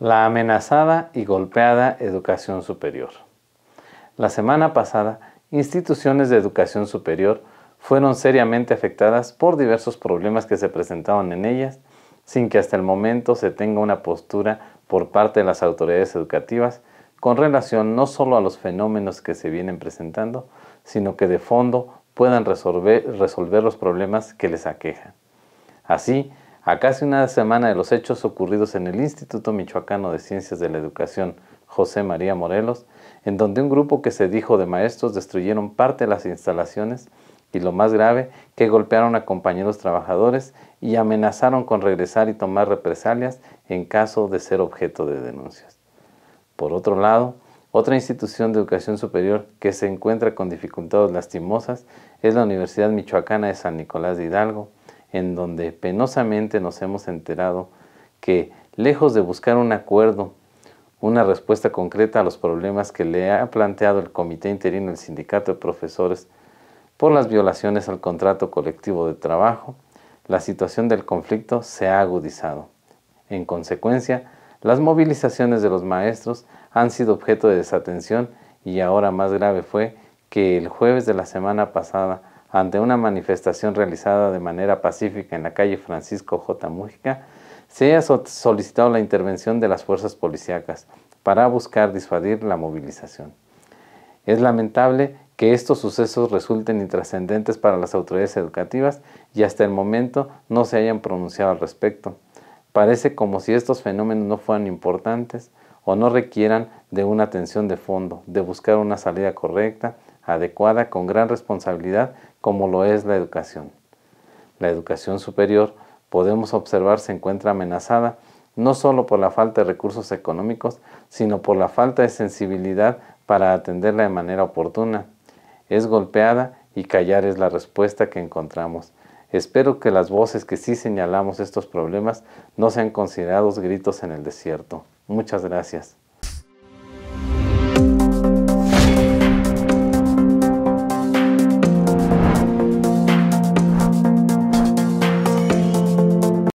la amenazada y golpeada educación superior. La semana pasada, instituciones de educación superior fueron seriamente afectadas por diversos problemas que se presentaban en ellas, sin que hasta el momento se tenga una postura por parte de las autoridades educativas con relación no solo a los fenómenos que se vienen presentando, sino que de fondo puedan resolver, resolver los problemas que les aquejan. Así, a casi una semana de los hechos ocurridos en el Instituto Michoacano de Ciencias de la Educación José María Morelos, en donde un grupo que se dijo de maestros destruyeron parte de las instalaciones y lo más grave, que golpearon a compañeros trabajadores y amenazaron con regresar y tomar represalias en caso de ser objeto de denuncias. Por otro lado, otra institución de educación superior que se encuentra con dificultades lastimosas es la Universidad Michoacana de San Nicolás de Hidalgo, en donde penosamente nos hemos enterado que, lejos de buscar un acuerdo, una respuesta concreta a los problemas que le ha planteado el Comité Interino del Sindicato de Profesores por las violaciones al contrato colectivo de trabajo, la situación del conflicto se ha agudizado. En consecuencia, las movilizaciones de los maestros han sido objeto de desatención y ahora más grave fue que el jueves de la semana pasada ante una manifestación realizada de manera pacífica en la calle Francisco J. Mújica, se ha solicitado la intervención de las fuerzas policíacas para buscar disuadir la movilización. Es lamentable que estos sucesos resulten intrascendentes para las autoridades educativas y hasta el momento no se hayan pronunciado al respecto. Parece como si estos fenómenos no fueran importantes o no requieran de una atención de fondo, de buscar una salida correcta adecuada con gran responsabilidad como lo es la educación. La educación superior, podemos observar, se encuentra amenazada no solo por la falta de recursos económicos, sino por la falta de sensibilidad para atenderla de manera oportuna. Es golpeada y callar es la respuesta que encontramos. Espero que las voces que sí señalamos estos problemas no sean considerados gritos en el desierto. Muchas gracias.